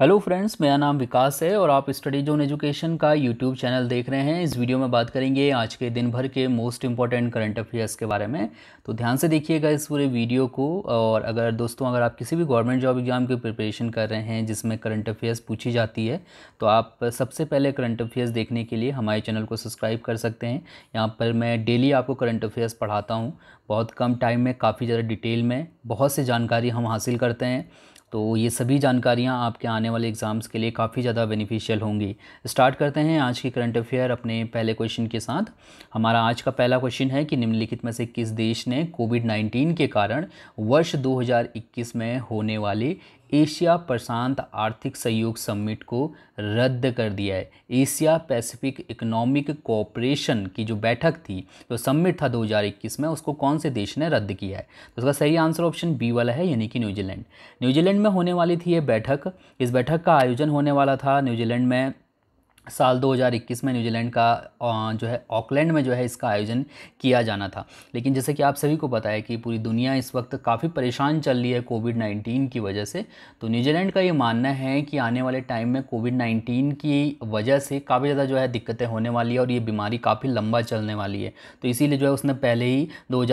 hello friends मेरा नाम विकास है और आप स्टडीज जोन एजुकेशन का यूट्यूब चैनल देख रहे हैं इस वीडियो में बात करेंगे आज के दिन भर के मोस्ट इंपॉर्टेंट करंट अफेयर्स के बारे में तो ध्यान से देखिएगा इस पूरे वीडियो को और अगर दोस्तों अगर आप किसी भी गवर्नमेंट जॉब एग्ज़ाम की प्रिपरेशन कर रहे हैं जिसमें करंट अफेयर्स पूछी जाती है तो आप सबसे पहले करंट अफेयर्स देखने के लिए हमारे चैनल को सब्सक्राइब कर सकते हैं यहाँ पर मैं डेली आपको करंट अफेयर्स पढ़ाता हूँ बहुत कम टाइम में काफ़ी ज़्यादा डिटेल में बहुत सी जानकारी हम हासिल करते हैं तो ये सभी जानकारियाँ आपके आने वाले एग्ज़ाम्स के लिए काफ़ी ज़्यादा बेनिफिशियल होंगी स्टार्ट करते हैं आज की करंट अफेयर अपने पहले क्वेश्चन के साथ हमारा आज का पहला क्वेश्चन है कि निम्नलिखित में से किस देश ने कोविड नाइन्टीन के कारण वर्ष 2021 में होने वाली एशिया प्रशांत आर्थिक सहयोग समिट को रद्द कर दिया है एशिया पैसिफिक इकोनॉमिक कोऑपरेशन की जो बैठक थी जो समिट था 2021 में उसको कौन से देश ने रद्द किया है तो उसका सही आंसर ऑप्शन बी वाला है यानी कि न्यूजीलैंड न्यूजीलैंड में होने वाली थी ये बैठक इस बैठक का आयोजन होने वाला था न्यूजीलैंड में साल 2021 में न्यूजीलैंड का जो है ऑकलैंड में जो है इसका आयोजन किया जाना था लेकिन जैसे कि आप सभी को पता है कि पूरी दुनिया इस वक्त काफ़ी परेशान चल रही है कोविड 19 की वजह से तो न्यूजीलैंड का ये मानना है कि आने वाले टाइम में कोविड 19 की वजह से काफ़ी ज़्यादा जो है दिक्कतें होने वाली है और ये बीमारी काफ़ी लंबा चलने वाली है तो इसीलिए जो है उसने पहले ही दो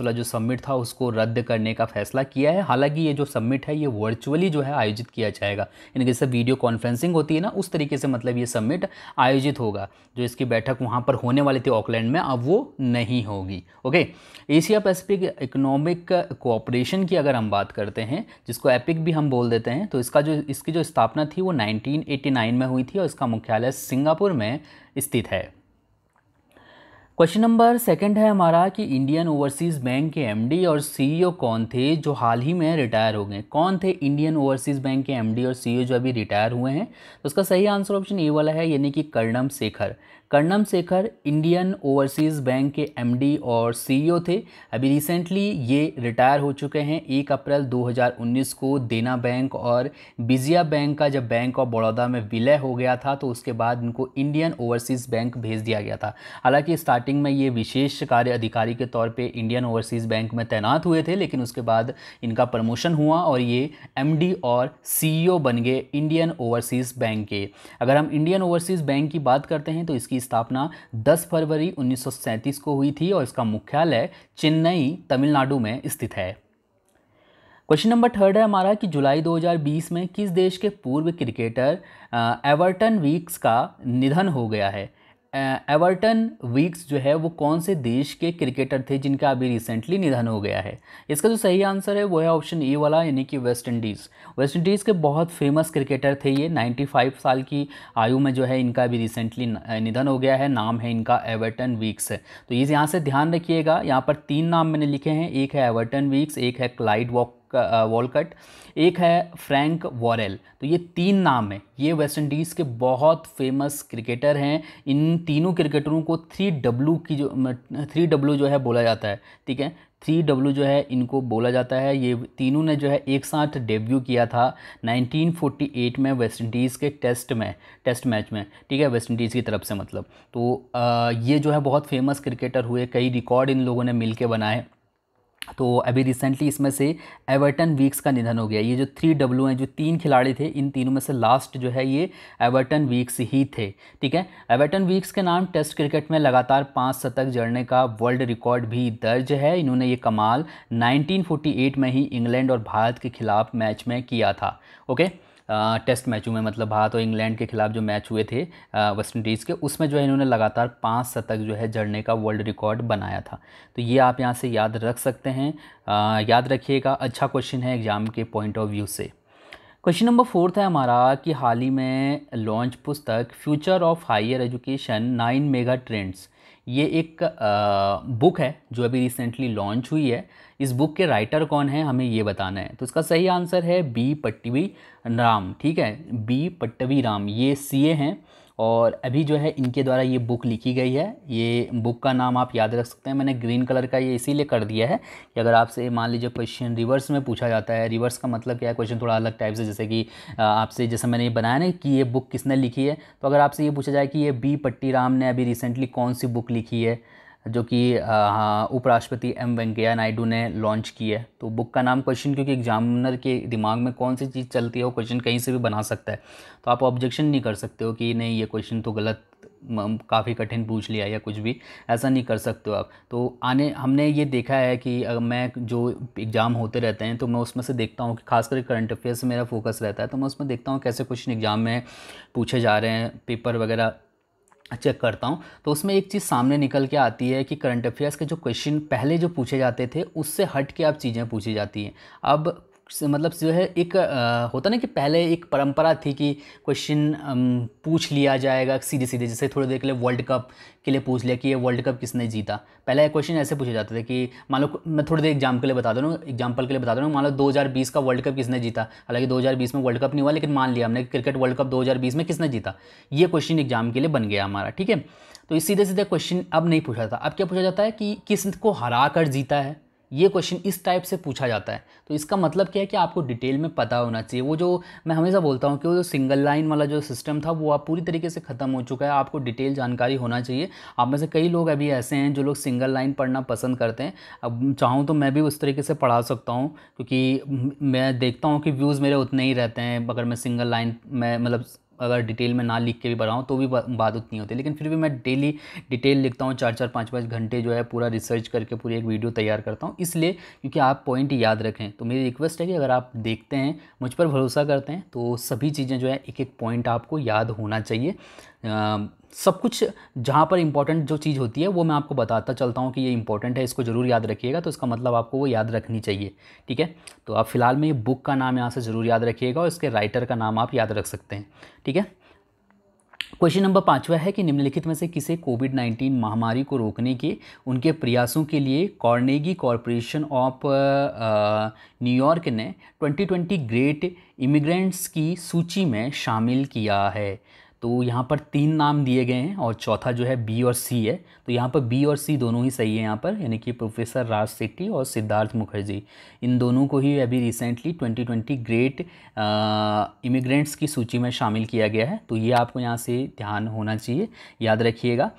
वाला जो सबमिट था उसको रद्द करने का फैसला किया है हालाँकि ये जो सबमिट है ये वर्चुअली जो है आयोजित किया जाएगा यानी जैसे वीडियो कॉन्फ्रेंसिंग होती है ना उस तरीके से मतलब ये सबमिट समिट आयोजित होगा जो इसकी बैठक वहाँ पर होने वाली थी ऑकलैंड में अब वो नहीं होगी okay Asia Pacific Economic Cooperation की अगर हम बात करते हैं जिसको एपिक भी हम बोल देते हैं तो इसका जो इसकी जो स्थापना थी वो 1989 में हुई थी और इसका मुख्यालय सिंगापुर में स्थित है क्वेश्चन नंबर सेकंड है हमारा कि इंडियन ओवरसीज़ बैंक के एमडी और सीईओ e कौन थे जो हाल ही में रिटायर हो गए कौन थे इंडियन ओवरसीज़ बैंक के एमडी और सीईओ e जो अभी रिटायर हुए हैं तो उसका सही आंसर ऑप्शन ए वाला है यानी कि Karnam Shekhar Karnam Shekhar Indian Overseas Bank के एमडी और सीईओ e थे अभी रिसेंटली ये रिटायर हो चुके हैं एक अप्रैल 2019 को देना बैंक और बिजिया बैंक का जब बैंक ऑफ बड़ौदा में विलय हो गया था तो उसके बाद इनको इंडियन ओवरसीज़ बैंक भेज दिया गया था हालांकि स्टार्टिंग में ये विशेष कार्य अधिकारी के तौर पर इंडियन ओवरसीज़ बैंक में तैनात हुए थे लेकिन उसके बाद इनका प्रमोशन हुआ और ये एम और सी e बन गए इंडियन ओवरसीज़ बैंक के अगर हम इंडियन ओवरसीज़ बैंक की बात करते हैं तो इसकी इसकी स्थापना 10 फरवरी 1937 को हुई थी और इसका मुख्यालय चेन्नई तमिलनाडु में स्थित है क्वेश्चन नंबर थर्ड है हमारा कि जुलाई 2020 में किस देश के पूर्व क्रिकेटर एवर्टन वीक्स का निधन हो गया है एवर्टन वीक्स जो है वो कौन से देश के क्रिकेटर थे जिनका अभी रिसेंटली निधन हो गया है इसका जो सही आंसर है वो है ऑप्शन ए वाला यानी कि वेस्ट इंडीज़ वेस्ट इंडीज़ के बहुत फेमस क्रिकेटर थे ये 95 साल की आयु में जो है इनका अभी रिसेंटली निधन हो गया है नाम है इनका एवर्टन वीक्स तो ये यहाँ से ध्यान रखिएगा यहाँ पर तीन नाम मैंने लिखे हैं एक है एवर्टन वीक्स एक है क्लाइड वॉक वॉलकट एक है फ्रैंक वॉरेल तो ये तीन नाम है ये वेस्ट इंडीज़ के बहुत फेमस क्रिकेटर हैं इन तीनों क्रिकेटरों को थ्री डब्लू की जो थ्री डब्लू जो है बोला जाता है ठीक है थ्री डब्ल्यू जो है इनको बोला जाता है ये तीनों ने जो है एक साथ डेब्यू किया था 1948 में वेस्ट इंडीज़ के टेस्ट में टेस्ट मैच में ठीक है वेस्ट इंडीज़ की तरफ से मतलब तो आ, ये जो है बहुत फेमस क्रिकेटर हुए कई रिकॉर्ड इन लोगों ने मिलके बनाए तो अभी रिसेंटली इसमें से एवर्टन वीक्स का निधन हो गया ये जो थ्री डब्ल्यू हैं जो तीन खिलाड़ी थे इन तीनों में से लास्ट जो है ये एवर्टन वीक्स ही थे ठीक है एवर्टन वीक्स के नाम टेस्ट क्रिकेट में लगातार पाँच शतक जड़ने का वर्ल्ड रिकॉर्ड भी दर्ज है इन्होंने ये कमाल 1948 में ही इंग्लैंड और भारत के खिलाफ मैच में किया था ओके टेस्ट मैचों में मतलब भारत और इंग्लैंड के खिलाफ जो मैच हुए थे वेस्ट इंडीज़ के उसमें जो है इन्होंने लगातार पाँच शतक जो है जड़ने का वर्ल्ड रिकॉर्ड बनाया था तो ये आप यहाँ से याद रख सकते हैं आ, याद रखिएगा अच्छा क्वेश्चन है एग्ज़ाम के पॉइंट ऑफ व्यू से क्वेश्चन नंबर फोर्थ है हमारा कि हाल ही में लॉन्च पुस्तक Future of Higher Education Nine Mega Trends ये एक आ, बुक है जो अभी रिसेंटली लॉन्च हुई है इस बुक के राइटर कौन है हमें ये बताना है तो इसका सही आंसर है बी पट्टवी राम ठीक है बी पट्टवी राम ये सीए हैं और अभी जो है इनके द्वारा ये बुक लिखी गई है ये बुक का नाम आप याद रख सकते हैं मैंने ग्रीन कलर का ये इसीलिए कर दिया है कि अगर आपसे मान लीजिए क्वेश्चन रिवर्स में पूछा जाता है रिवर्स का मतलब क्या है क्वेश्चन थोड़ा अलग टाइप से जैसे कि आपसे जैसे मैंने ये बनाया ना कि ये बुक किसने लिखी है तो अगर आपसे ये पूछा जाए कि ये बी पट्टी राम ने अभी रिसेंटली कौन सी बुक लिखी है जो कि हाँ, उपराष्ट्रपति एम वेंकैया नायडू ने लॉन्च की है तो बुक का नाम क्वेश्चन क्योंकि एग्जामिनर के दिमाग में कौन सी चीज़ चलती है वो क्वेश्चन कहीं से भी बना सकता है तो आप ऑब्जेक्शन नहीं कर सकते हो कि नहीं ये क्वेश्चन तो गलत काफ़ी कठिन पूछ लिया या कुछ भी ऐसा नहीं कर सकते हो आप तो आने हमने ये देखा है कि अगर मैं जो एग्ज़ाम होते रहते हैं तो मैं उसमें से देखता हूँ कि खासकर करंट अफेयर्स से मेरा फोकस रहता है तो मैं उसमें देखता हूँ कैसे क्वेश्चन एग्ज़ाम में पूछे जा रहे हैं पेपर वगैरह चेक करता हूँ तो उसमें एक चीज़ सामने निकल के आती है कि करंट अफेयर्स के जो क्वेश्चन पहले जो पूछे जाते थे उससे हट के अब चीज़ें पूछी जाती हैं अब मतलब जो है एक होता ना कि पहले एक परंपरा थी कि क्वेश्चन पूछ लिया जाएगा सीधे सीधे जैसे थोड़ी देर के लिए वर्ल्ड कप के लिए पूछ लिया कि ये वर्ल्ड कप किसने जीता पहले क्वेश्चन ऐसे पूछे जाते थे कि मान लो मैं थोड़ी देर एग्जाम के लिए बता दे रहा हूँ एग्जाम्पल के लिए बता दे रहा हूँ मान लो दो का वर्ल्ड कप किसने जीता हालांकि दो में वर्ल्ड कप नहीं हुआ लेकिन मान लिया हमने क्रिकेट वर्ल्ड कप दो में किसने जीता ये क्वेश्चन एग्जाम के लिए बन गया हमारा ठीक है तो इस सीधे सीधे क्वेश्चन अब नहीं पूछा था अब क्या पूछा जाता है कि किस को हरा कर जीता है ये क्वेश्चन इस टाइप से पूछा जाता है तो इसका मतलब क्या है कि आपको डिटेल में पता होना चाहिए वो जो मैं हमेशा बोलता हूँ कि वो जो सिंगल लाइन वाला जो सिस्टम था वो आप पूरी तरीके से ख़त्म हो चुका है आपको डिटेल जानकारी होना चाहिए आप में से कई लोग अभी ऐसे हैं जो लोग सिंगल लाइन पढ़ना पसंद करते हैं अब चाहूँ तो मैं भी उस तरीके से पढ़ा सकता हूँ क्योंकि मैं देखता हूँ कि व्यूज़ मेरे उतने ही रहते हैं अगर मैं सिंगल लाइन में मतलब अगर डिटेल में ना लिख के भी पढ़ाऊँ तो भी बात उतनी होती है लेकिन फिर भी मैं डेली डिटेल लिखता हूँ चार चार पाँच पाँच घंटे जो है पूरा रिसर्च करके पूरी एक वीडियो तैयार करता हूँ इसलिए क्योंकि आप पॉइंट याद रखें तो मेरी रिक्वेस्ट है कि अगर आप देखते हैं मुझ पर भरोसा करते हैं तो सभी चीज़ें जो है एक एक पॉइंट आपको याद होना चाहिए सब कुछ जहाँ पर इंपॉर्टेंट जो चीज़ होती है वो मैं आपको बताता चलता हूँ कि ये इंपॉर्टेंट है इसको ज़रूर याद रखिएगा तो इसका मतलब आपको वो याद रखनी चाहिए ठीक है तो आप फिलहाल में ये बुक का नाम यहाँ से ज़रूर याद रखिएगा और इसके राइटर का नाम आप याद रख सकते हैं ठीक है क्वेश्चन नंबर पाँचवा है कि निम्नलिखित में से किसे कोविड नाइन्टीन महामारी को रोकने के उनके प्रयासों के लिए कॉर्नेगी कॉरपोरेशन ऑफ न्यूयॉर्क ने ट्वेंटी ग्रेट इमिग्रेंट्स की सूची में शामिल किया है तो यहाँ पर तीन नाम दिए गए हैं और चौथा जो है बी और सी है तो यहाँ पर बी और सी दोनों ही सही है यहाँ पर यानी कि प्रोफेसर राज सेट्टी और सिद्धार्थ मुखर्जी इन दोनों को ही अभी रिसेंटली 2020 ग्रेट इमिग्रेंट्स की सूची में शामिल किया गया है तो ये आपको यहाँ से ध्यान होना चाहिए याद रखिएगा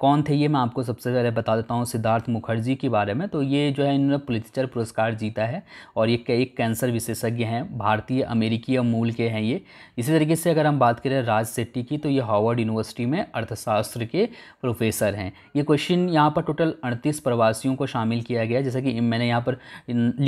कौन थे ये मैं आपको सबसे पहले बता देता हूँ सिद्धार्थ मुखर्जी के बारे में तो ये जो है इन्होंने पुलिसचर पुरस्कार जीता है और ये एक कैंसर विशेषज्ञ हैं भारतीय अमेरिकी मूल के हैं ये इसी तरीके से अगर हम बात करें राज सेट्टी की तो ये हार्वर्ड यूनिवर्सिटी में अर्थशास्त्र के प्रोफेसर हैं ये क्वेश्चन यहाँ पर टोटल अड़तीस प्रवासियों को शामिल किया गया जैसा कि मैंने यहाँ पर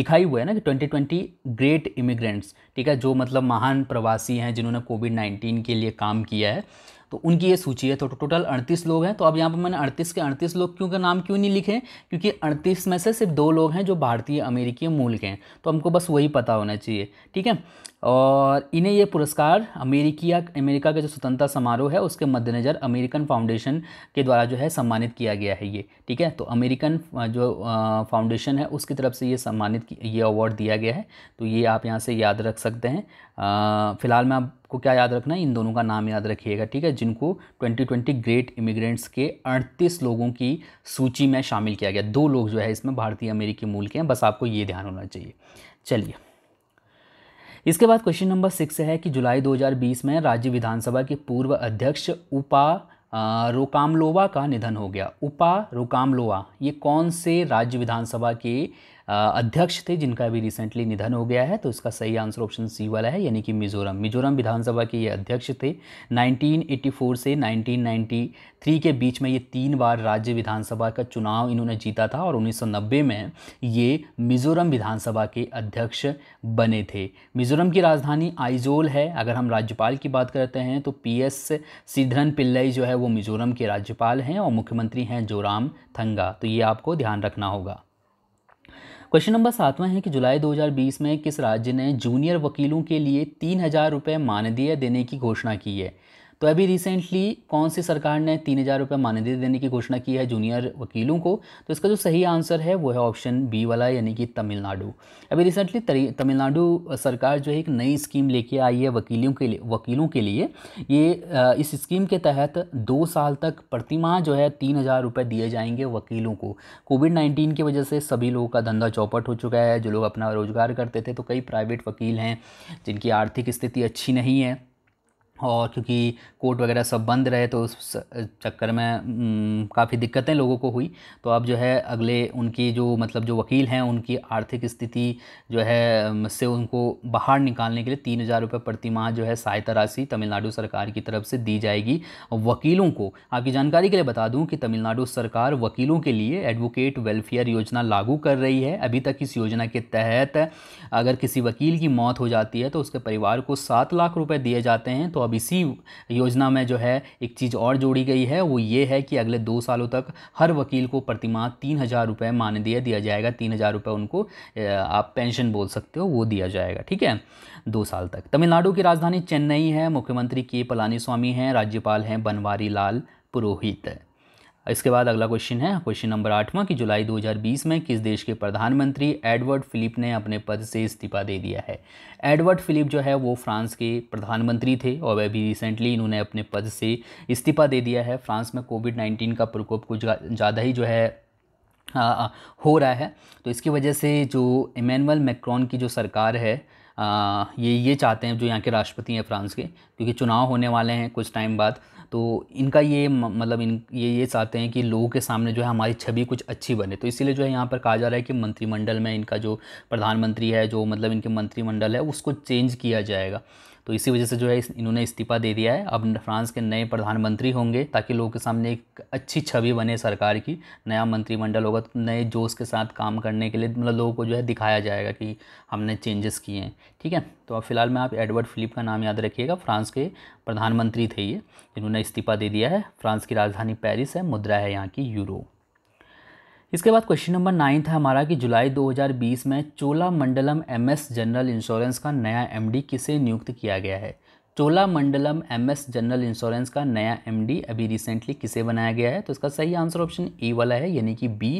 लिखा ही हुआ है ना कि ट्वेंटी ट्वेंटी ग्रेट इमिग्रेंट्स ठीक है जो मतलब महान प्रवासी हैं जिन्होंने कोविड नाइन्टीन के लिए काम किया है तो उनकी ये सूची है तो टोटल अड़तीस लोग हैं तो अब यहाँ पर मैंने अड़तीस के अड़तीस लोग क्यों का नाम क्यों नहीं लिखे क्योंकि अड़तीस में से सिर्फ दो लोग हैं जो भारतीय अमेरिकी मूल के हैं तो हमको बस वही पता होना चाहिए ठीक है और इन्हें ये पुरस्कार अमेरिकिया अमेरिका का जो स्वतंत्रता समारोह है उसके मद्देनज़र अमेरिकन फाउंडेशन के द्वारा जो है सम्मानित किया गया है ये ठीक है तो अमेरिकन जो फाउंडेशन है उसकी तरफ से ये सम्मानित ये अवार्ड दिया गया है तो ये आप यहाँ से याद रख सकते हैं फ़िलहाल मैं आपको क्या याद रखना है इन दोनों का नाम याद रखिएगा ठीक है जिनको ट्वेंटी ग्रेट इमिग्रेंट्स के अड़तीस लोगों की सूची में शामिल किया गया दो लोग जो है इसमें भारतीय अमेरिकी मूल के हैं बस आपको ये ध्यान होना चाहिए चलिए इसके बाद क्वेश्चन नंबर सिक्स है कि जुलाई 2020 में राज्य विधानसभा के पूर्व अध्यक्ष उपा रोकामलोवा का निधन हो गया उपा रोकामलोवा ये कौन से राज्य विधानसभा के अध्यक्ष थे जिनका भी रिसेंटली निधन हो गया है तो इसका सही आंसर ऑप्शन सी वाला है यानी कि मिजोरम मिजोरम विधानसभा के ये अध्यक्ष थे 1984 से 1993 के बीच में ये तीन बार राज्य विधानसभा का चुनाव इन्होंने जीता था और 1990 में ये मिजोरम विधानसभा के अध्यक्ष बने थे मिजोरम की राजधानी आइजोल है अगर हम राज्यपाल की बात करते हैं तो पी एस सिद्धरन पिल्लई जो है वो मिजोरम के राज्यपाल हैं और मुख्यमंत्री हैं जोराम थंगा तो ये आपको ध्यान रखना होगा क्वेश्चन नंबर सातवां है कि जुलाई 2020 में किस राज्य ने जूनियर वकीलों के लिए तीन हज़ार रुपये मानदेय देने की घोषणा की है तो अभी रिसेंटली कौन सी सरकार ने तीन हज़ार रुपये मानदेय देने की घोषणा की है जूनियर वकीलों को तो इसका जो सही आंसर है वो है ऑप्शन बी वाला यानी कि तमिलनाडु अभी रिसेंटली तमिलनाडु सरकार जो है एक नई स्कीम लेके आई है वकीलों के लिए वकीलों के लिए ये इस स्कीम के तहत दो साल तक प्रतिमाह जो है तीन हज़ार रुपये दिए जाएंगे वकीलों को कोविड नाइन्टीन की वजह से सभी लोगों का धंधा चौपट हो चुका है जो लोग अपना रोज़गार करते थे तो कई प्राइवेट वकील हैं जिनकी आर्थिक स्थिति अच्छी नहीं है और क्योंकि कोर्ट वगैरह सब बंद रहे तो उस चक्कर में काफ़ी दिक्कतें लोगों को हुई तो अब जो है अगले उनकी जो मतलब जो वकील हैं उनकी आर्थिक स्थिति जो है से उनको बाहर निकालने के लिए तीन हज़ार रुपये प्रति माह जो है सहायता राशि तमिलनाडु सरकार की तरफ से दी जाएगी वकीलों को आपकी जानकारी के लिए बता दूँ कि तमिलनाडु सरकार वकीलों के लिए एडवोकेट वेलफेयर योजना लागू कर रही है अभी तक इस योजना के तहत अगर किसी वकील की मौत हो जाती है तो उसके परिवार को सात लाख रुपये दिए जाते हैं तो अब इसी योजना में जो है एक चीज़ और जोड़ी गई है वो ये है कि अगले दो सालों तक हर वकील को प्रतिमाह तीन हज़ार रुपये मानदेय दिया जाएगा तीन हज़ार रुपये उनको आप पेंशन बोल सकते हो वो दिया जाएगा ठीक है दो साल तक तमिलनाडु की राजधानी चेन्नई है मुख्यमंत्री के पलानी स्वामी हैं राज्यपाल हैं बनवारी लाल पुरोहित इसके बाद अगला क्वेश्चन है क्वेश्चन नंबर आठवां कि जुलाई 2020 में किस देश के प्रधानमंत्री एडवर्ड फिलिप ने अपने पद से इस्तीफा दे दिया है एडवर्ड फिलिप जो है वो फ्रांस के प्रधानमंत्री थे और अभी रिसेंटली इन्होंने अपने पद से इस्तीफा दे दिया है फ्रांस में कोविड नाइन्टीन का प्रकोप कुछ ज़्यादा ही जो है आ, हो रहा है तो इसकी वजह से जो इमैनुअल मैक्रॉन की जो सरकार है आ, ये ये चाहते हैं जो यहाँ के राष्ट्रपति हैं फ्रांस के क्योंकि चुनाव होने वाले हैं कुछ टाइम बाद तो इनका ये मतलब इन ये ये चाहते हैं कि लोगों के सामने जो है हमारी छवि कुछ अच्छी बने तो इसीलिए जो है यहाँ पर कहा जा रहा है कि मंत्रिमंडल में इनका जो प्रधानमंत्री है जो मतलब इनके मंत्रिमंडल है उसको चेंज किया जाएगा तो इसी वजह से जो है इन्होंने इस्तीफा दे दिया है अब फ्रांस के नए प्रधानमंत्री होंगे ताकि लोगों के सामने एक अच्छी छवि बने सरकार की नया मंत्रिमंडल होगा तो नए जोश के साथ काम करने के लिए मतलब लोगों को जो है दिखाया जाएगा कि हमने चेंजेस किए हैं ठीक है तो अब फिलहाल में आप एडवर्ड फिलिप का नाम याद रखिएगा फ्रांस के प्रधानमंत्री थे ये इन्होंने इस्तीफा दे दिया है फ्रांस की राजधानी पेरिस है मुद्रा है यहाँ की यूरो इसके बाद क्वेश्चन नंबर नाइन था हमारा कि जुलाई 2020 में Cholamandalam MS general insurance का नया एमडी किसे नियुक्त किया गया है चोलामंडलम एमएस जनरल इंश्योरेंस का नया एमडी अभी रिसेंटली किसे बनाया गया है तो इसका सही आंसर ऑप्शन ए वाला है यानी कि बी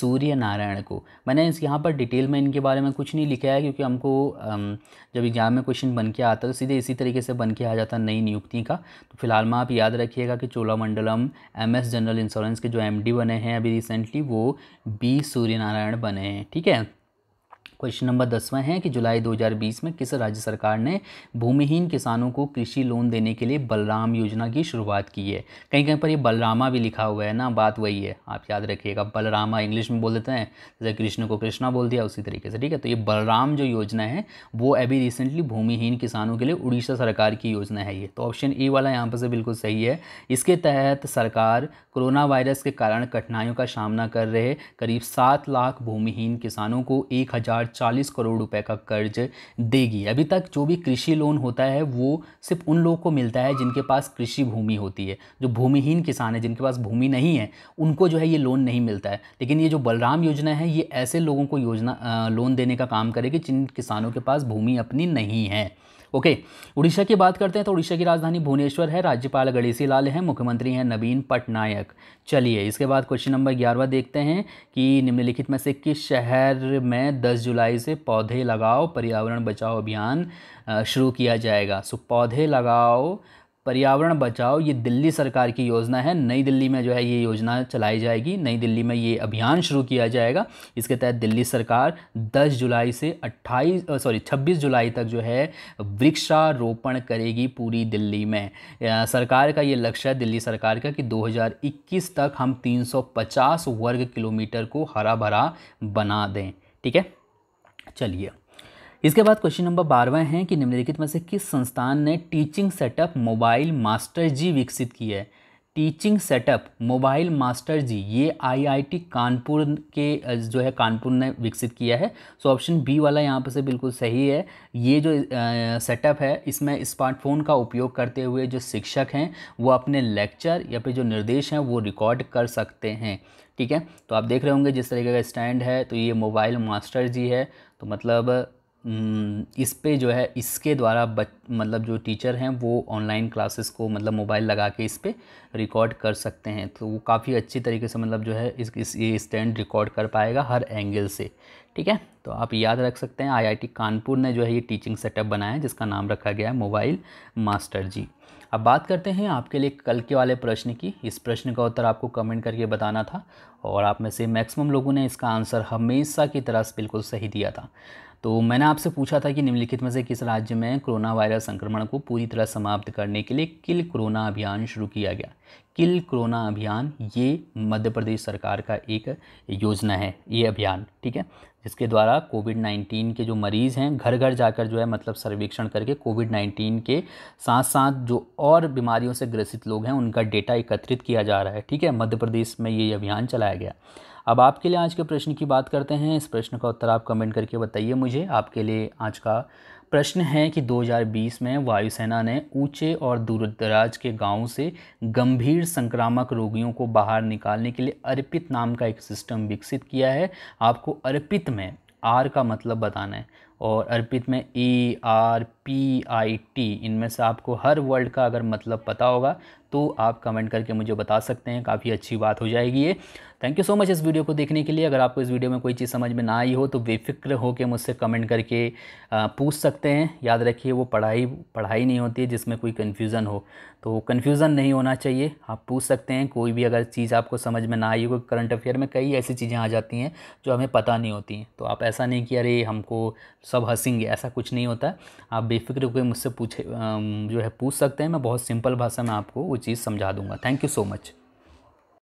सूर्य नारायण को मैंने इस यहाँ पर डिटेल में इनके बारे में कुछ नहीं लिखा है क्योंकि हमको जब एग्जाम में क्वेश्चन बन के आता तो सीधे इसी तरीके से बन के आ जाता नई नियुक्ति का तो फिलहाल में आप याद रखिएगा कि चोलामंडलम एम जनरल इंश्योरेंस के जो एम बने हैं अभी रिसेंटली वो बी सूर्यनारायण बने हैं ठीक है क्वेश्चन नंबर दसवां है कि जुलाई 2020 में किस राज्य सरकार ने भूमिहीन किसानों को कृषि लोन देने के लिए बलराम योजना की शुरुआत की है कहीं कहीं पर ये बलरामा भी लिखा हुआ है ना बात वही है आप याद रखिएगा बलरामा इंग्लिश में बोल देते हैं जैसे कृष्ण को कृष्णा बोल दिया उसी तरीके से ठीक है तो ये बलराम जो योजना है वो अभी रिसेंटली भूमिहीन किसानों के लिए उड़ीसा सरकार की योजना है ये तो ऑप्शन ई वाला यहाँ पर से बिल्कुल सही है इसके तहत सरकार कोरोना वायरस के कारण कठिनाइयों का सामना कर रहे करीब सात लाख भूमिहीन किसानों को एक हज़ार चालीस करोड़ रुपए का कर्ज देगी अभी तक जो भी कृषि लोन होता है वो सिर्फ उन लोगों को मिलता है जिनके पास कृषि भूमि होती है जो भूमिहीन किसान है जिनके पास भूमि नहीं है उनको जो है ये लोन नहीं मिलता है लेकिन ये जो बलराम योजना है ये ऐसे लोगों को योजना लोन देने का काम करेगी जिन किसानों के पास भूमि अपनी नहीं है ओके उड़ीसा की बात करते हैं तो उड़ीसा की राजधानी भुवनेश्वर है राज्यपाल गणेशी लाल हैं मुख्यमंत्री हैं नवीन पटनायक चलिए इसके बाद क्वेश्चन नंबर ग्यारहवा देखते हैं कि निम्नलिखित में से किस शहर में दस जुलाई से पौधे लगाओ पर्यावरण बचाओ अभियान शुरू किया जाएगा सो पौधे लगाओ पर्यावरण बचाओ ये दिल्ली सरकार की योजना है नई दिल्ली में जो है ये योजना चलाई जाएगी नई दिल्ली में ये अभियान शुरू किया जाएगा इसके तहत दिल्ली सरकार 10 जुलाई से 28 सॉरी 26 जुलाई तक जो है वृक्षारोपण करेगी पूरी दिल्ली में सरकार का ये लक्ष्य है दिल्ली सरकार का कि 2021 तक हम 350 वर्ग किलोमीटर को हरा भरा बना दें ठीक है चलिए इसके बाद क्वेश्चन नंबर बारहवें हैं कि निम्नलिखित में से किस संस्थान ने teaching setup mobile master ji विकसित की है teaching setup mobile master ji ये आईआईटी कानपुर के जो है कानपुर ने विकसित किया है सो ऑप्शन बी वाला यहाँ पर से बिल्कुल सही है ये जो सेटअप है इसमें स्मार्टफोन का उपयोग करते हुए जो शिक्षक हैं वो अपने लेक्चर या फिर जो निर्देश हैं वो रिकॉर्ड कर सकते हैं ठीक है तो आप देख रहे होंगे जिस तरीके का स्टैंड है तो ये मोबाइल मास्टर जी है तो मतलब इस पे जो है इसके द्वारा बच मतलब जो टीचर हैं वो ऑनलाइन क्लासेस को मतलब मोबाइल लगा के इस पर रिकॉर्ड कर सकते हैं तो वो काफ़ी अच्छी तरीके से मतलब जो है इस, इस ये स्टैंड रिकॉर्ड कर पाएगा हर एंगल से ठीक है तो आप याद रख सकते हैं आईआईटी कानपुर ने जो है ये टीचिंग सेटअप बनाया है जिसका नाम रखा गया है मोबाइल मास्टर जी अब बात करते हैं आपके लिए कल के वाले प्रश्न की इस प्रश्न का उत्तर आपको कमेंट करके बताना था और आप में से मैक्सिमम लोगों ने इसका आंसर हमेशा की तरह बिल्कुल सही दिया था तो मैंने आपसे पूछा था कि निम्नलिखित में से किस राज्य में कोरोना वायरस संक्रमण को पूरी तरह समाप्त करने के लिए किल कोरोना अभियान शुरू किया गया किल कोरोना अभियान ये मध्य प्रदेश सरकार का एक योजना है ये अभियान ठीक है जिसके द्वारा कोविड 19 के जो मरीज़ हैं घर घर जाकर जो है मतलब सर्वेक्षण करके कोविड 19 के साथ साथ जो और बीमारियों से ग्रसित लोग हैं उनका डेटा एकत्रित किया जा रहा है ठीक है मध्य प्रदेश में ये अभियान चलाया गया अब आपके लिए आज के प्रश्न की बात करते हैं इस प्रश्न का उत्तर आप कमेंट करके बताइए मुझे आपके लिए आज का प्रश्न है कि 2020 में वायुसेना ने ऊंचे और दूरदराज के गांवों से गंभीर संक्रामक रोगियों को बाहर निकालने के लिए अर्पित नाम का एक सिस्टम विकसित किया है आपको अर्पित में आर का मतलब बताना है और अर्पित में A R P I T इनमें से आपको हर वर्ड का अगर मतलब पता होगा तो आप कमेंट करके मुझे बता सकते हैं काफ़ी अच्छी बात हो जाएगी ये थैंक यू सो मच इस वीडियो को देखने के लिए अगर आपको इस वीडियो में कोई चीज़ समझ में ना आई हो तो बेफिक्र होकर मुझसे कमेंट करके पूछ सकते हैं याद रखिए वो पढ़ाई पढ़ाई नहीं होती है जिसमें कोई कन्फ्यूज़न हो तो कन्फ्यूज़न नहीं होना चाहिए आप पूछ सकते हैं कोई भी अगर चीज़ आपको समझ में ना आई हो करंट अफेयर में कई ऐसी चीज़ें आ जाती हैं जो हमें पता नहीं होती हैं तो आप ऐसा नहीं कि अरे हमको सब हंसेंगे ऐसा कुछ नहीं होता आप बेफिक्र होकर मुझसे पूछे जो है पूछ सकते हैं मैं बहुत सिंपल भाषा में आपको वो चीज़ समझा दूंगा थैंक यू सो मच